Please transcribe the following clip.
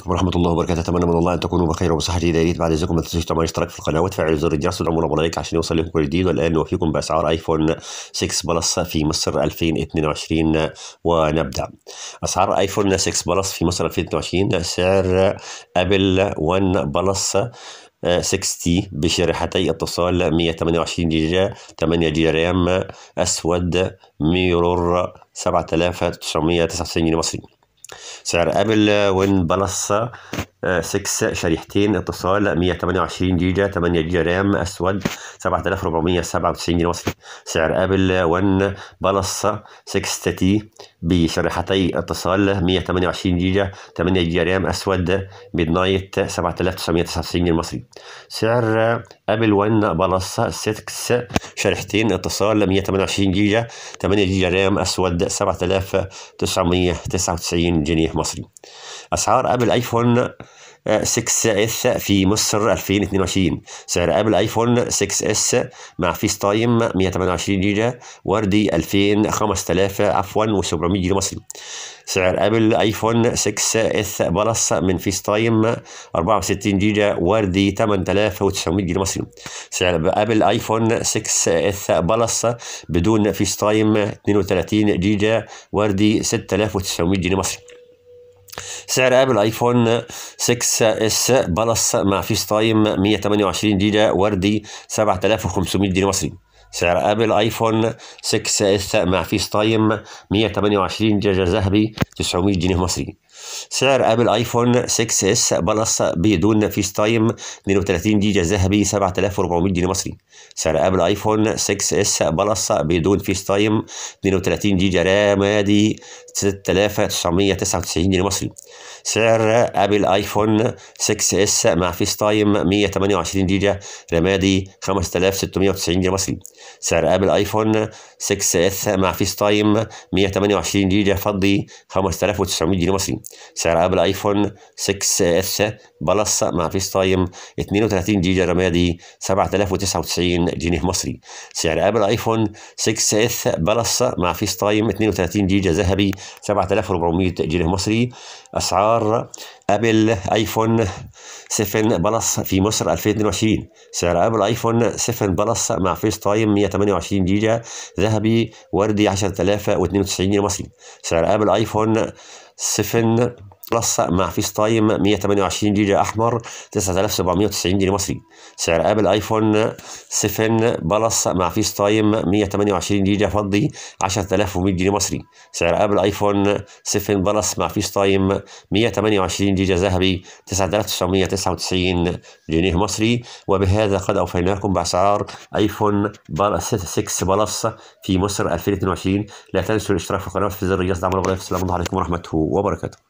عليكم ورحمه الله وبركاته اتمنى من الله ان تكونوا بخير وبصحه جيده يا ريت بعد اذنكم ما تنسوش طبعا اشتراك في القناه وتفعيل زر الجرس ودعمونا لايك عشان يوصل لكم كل جديد والان نوفيكم باسعار ايفون 6 بلس في مصر 2022 ونبدا اسعار ايفون 6 بلس في مصر 2022 سعر ابل 1 بلس 60 بشريحتي اتصال 128 جيجا 8 جيجا رام اسود ميرور 7999 جنيه مصري سعر ابل آه، وين بلس 6 آه، شريحتين اتصال 128 جيجا 8 جيجا رام اسود 7497 جنيه مصري سعر ابل 1 بلس 6 تي بشريحتي اتصال 128 جيجا 8 جيجا رام اسود ميد نايت 7999 جنيه مصري سعر ابل 1 بلس 6 شريحتين اتصال 128 جيجا 8 جيجا رام اسود 7999 جنيه مصري اسعار ابل ايفون 6 اس في مصر 2022 سعر ابل ايفون 6 اس مع فيس تايم 128 جيجا وردي 2000 5000 عفوا و700 جنيه مصري سعر ابل ايفون 6 اس بلس من فيس تايم 64 جيجا وردي 8900 جنيه مصري سعر ابل ايفون 6 اس بلس بدون فيس تايم 32 جيجا وردي 6900 جنيه مصري سعر ابل ايفون 6 اس بلس مع فيس تايم 128 جيجا وردي 7500 جنيه مصري سعر ابل ايفون 6 اس مع فيس تايم 128 جيجا ذهبي 900 جنيه مصري سعر ابل ايفون 6 اس بلس بدون فيس تايم 32 جيجا ذهبي 7400 جنيه مصري سعر ابل ايفون 6 اس بلس بدون فيس تايم 32 جيجا رامادي 6999 جنيه مصري سعر ابل ايفون 6 اس مع فيس تايم 128 جيجا رمادي 5690 جنيه مصري سعر ابل ايفون 6 اس مع فيس تايم 128 جيجا فضي 5900 جنيه مصري سعر ابل ايفون 6 اس بلس مع فيس تايم 32 جيجا رمادي 7099 جنيه مصري سعر ابل ايفون 6 اس بلس مع فيس تايم 32 جيجا ذهبي 7400 جنيه مصري اسعار ابل ايفون 7 بلس في مصر 2022 سعر ابل ايفون 7 بلس مع فيس تايم 128 جيجا ذهبي وردي 10092 جنيه مصري سعر ابل ايفون 7 بلس مع فيس تايم 128 جيجا احمر 9790 جنيه مصري سعر ابل ايفون 7 بلس مع فيس تايم 128 جيجا فضي 10100 جنيه مصري سعر ابل ايفون 7 بلس مع فيس تايم 128 جيجا ذهبي 9999 جنيه مصري وبهذا قد اوفيناكم باسعار ايفون 6 بلس في مصر 2022 لا تنسوا الاشتراك في القناه في زر الجرس دعم السلام عليكم ورحمه وبركاته